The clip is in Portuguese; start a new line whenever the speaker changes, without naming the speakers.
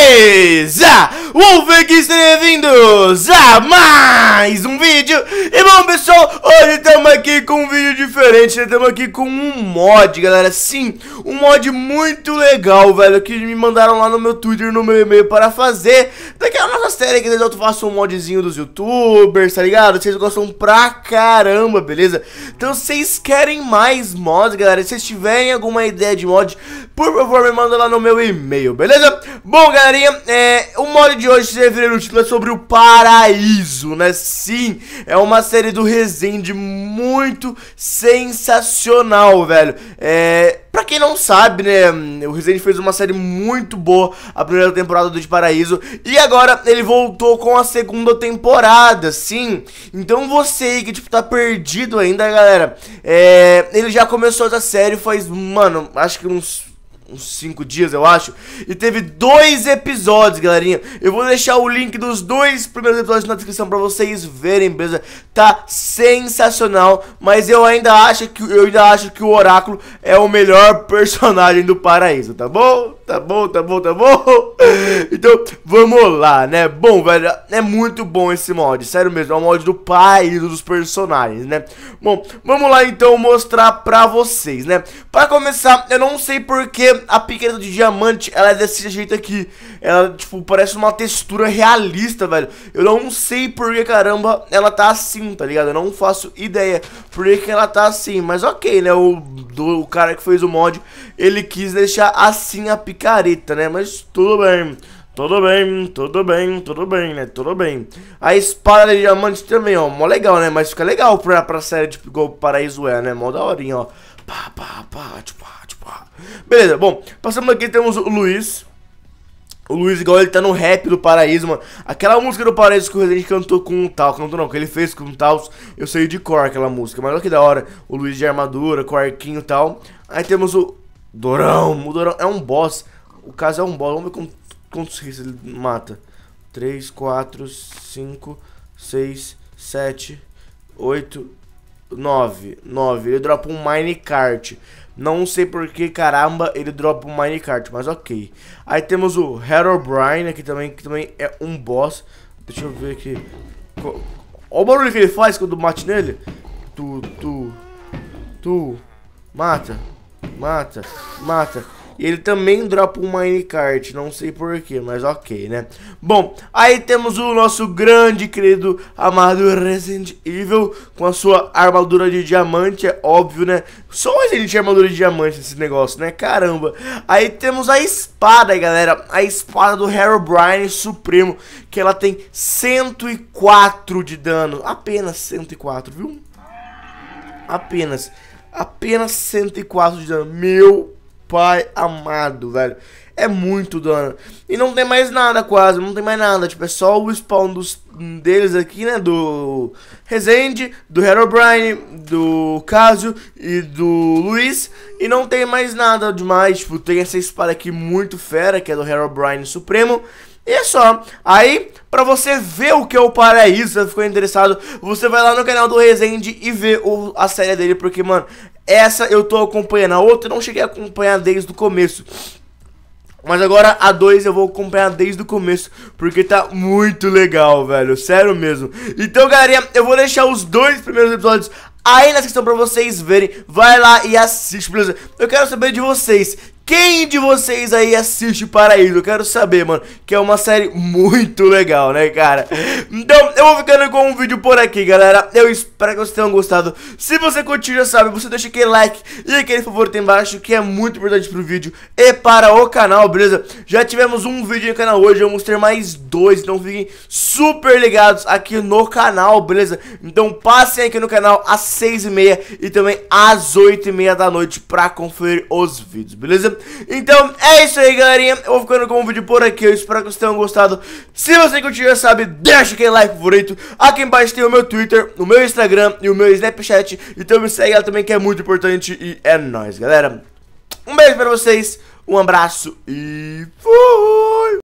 beleza? que sejam bem-vindos a mais um vídeo Bom, pessoal, hoje estamos aqui com um vídeo diferente, né? Estamos aqui com um mod, galera. Sim, um mod muito legal, velho, que me mandaram lá no meu Twitter, no meu e-mail para fazer. Daquela nossa série que eu faço um modzinho dos youtubers, tá ligado? Vocês gostam pra caramba, beleza? Então, vocês querem mais mods, galera? Se vocês tiverem alguma ideia de mod, por favor, me manda lá no meu e-mail, beleza? Bom, galerinha, é, o mod de hoje, vocês viram o título, é sobre o paraíso, né? Sim, é uma série série do Resende muito sensacional, velho. É, pra quem não sabe, né, o Resende fez uma série muito boa, a primeira temporada do De Paraíso, e agora ele voltou com a segunda temporada, sim. Então você aí que, tipo, tá perdido ainda, galera, é, ele já começou essa série faz, mano, acho que uns uns 5 dias, eu acho. E teve dois episódios, galerinha. Eu vou deixar o link dos dois primeiros episódios na descrição pra vocês verem, beleza? Tá sensacional, mas eu ainda acho que eu ainda acho que o Oráculo é o melhor personagem do paraíso, tá bom? Tá bom, tá bom, tá bom? Então, vamos lá, né? Bom, velho, é muito bom esse mod, sério mesmo, é o mod do paraíso dos personagens, né? Bom, vamos lá então mostrar pra vocês, né? Pra começar, eu não sei porque a picareta de diamante, ela é desse jeito aqui. Ela, tipo, parece uma textura realista, velho. Eu não sei por que, caramba, ela tá assim, tá ligado? Eu não faço ideia por que ela tá assim. Mas ok, né? O, do, o cara que fez o mod, ele quis deixar assim a picareta, né? Mas tudo bem. Tudo bem, tudo bem, tudo bem, né? Tudo bem. A espada de diamante também, ó. Mó legal, né? Mas fica legal pra, pra série, tipo, igual o Paraíso é, né? Mó daorinha, ó. Pá, pá, pá, tipo, Beleza, bom, passamos aqui, temos o Luiz. O Luiz, igual ele tá no rap do Paraíso, mano. Aquela música do Paraíso que o Resident cantou com o tal, cantou não, que ele fez com o tal, eu sei de cor aquela música. Mas olha que da hora, o Luiz de armadura, com o arquinho e tal. Aí temos o Dorão, o Dorão é um boss. O caso é um boss, vamos ver quantos hits ele mata. 3, 4, 5, 6, 7, 8, 9, 9. Ele dropa um Minecart. Não sei por que, caramba, ele dropa um Minecart, mas ok. Aí temos o Herobrine aqui também, que também é um boss. Deixa eu ver aqui. Olha o barulho que ele faz quando bate nele. Tu, tu, tu. Mata, mata, mata. E ele também dropa um minecart, não sei porquê, mas ok, né? Bom, aí temos o nosso grande, querido, amado Resident Evil, com a sua armadura de diamante, é óbvio, né? Só a gente tinha armadura de diamante nesse negócio, né? Caramba! Aí temos a espada, galera, a espada do Herobrine Supremo, que ela tem 104 de dano, apenas 104, viu? Apenas, apenas 104 de dano, meu pai amado, velho. É muito dano. E não tem mais nada quase, não tem mais nada. Tipo, é só o spawn dos, deles aqui, né? Do Rezende, do Herobrine, do Casio e do Luiz. E não tem mais nada demais. Tipo, tem essa espada aqui muito fera, que é do Herobrine Supremo. E é só. Aí, pra você ver o que é o paraíso, é se você ficou interessado, você vai lá no canal do Rezende e vê o, a série dele, porque, mano, essa eu tô acompanhando. A outra eu não cheguei a acompanhar desde o começo. Mas agora a 2 eu vou acompanhar desde o começo, porque tá muito legal, velho, sério mesmo. Então, galerinha, eu vou deixar os dois primeiros episódios aí na descrição pra vocês verem. Vai lá e assiste, beleza? Eu quero saber de vocês, quem de vocês aí assiste Paraíso? Eu quero saber, mano, que é uma série muito legal, né, cara? Então, eu vou ficando com o um vídeo por aqui, galera. Eu espero que vocês tenham gostado. Se você curtiu, já sabe, você deixa aquele like e aquele favor embaixo, que é muito importante pro vídeo e para o canal, beleza? Já tivemos um vídeo no canal hoje, vamos ter mais dois, então fiquem super ligados aqui no canal, beleza? Então passem aqui no canal às seis e meia e também às oito e meia da noite pra conferir os vídeos, beleza? Então é isso aí, galerinha. Eu vou ficando com o vídeo por aqui. Eu espero que vocês tenham gostado. Se você curtiu, já sabe, deixa aquele like favorito. Aqui embaixo tem o meu Twitter, o meu Instagram e o meu Snapchat. Então me segue lá também, que é muito importante. E é nóis, galera. Um beijo pra vocês, um abraço e fui!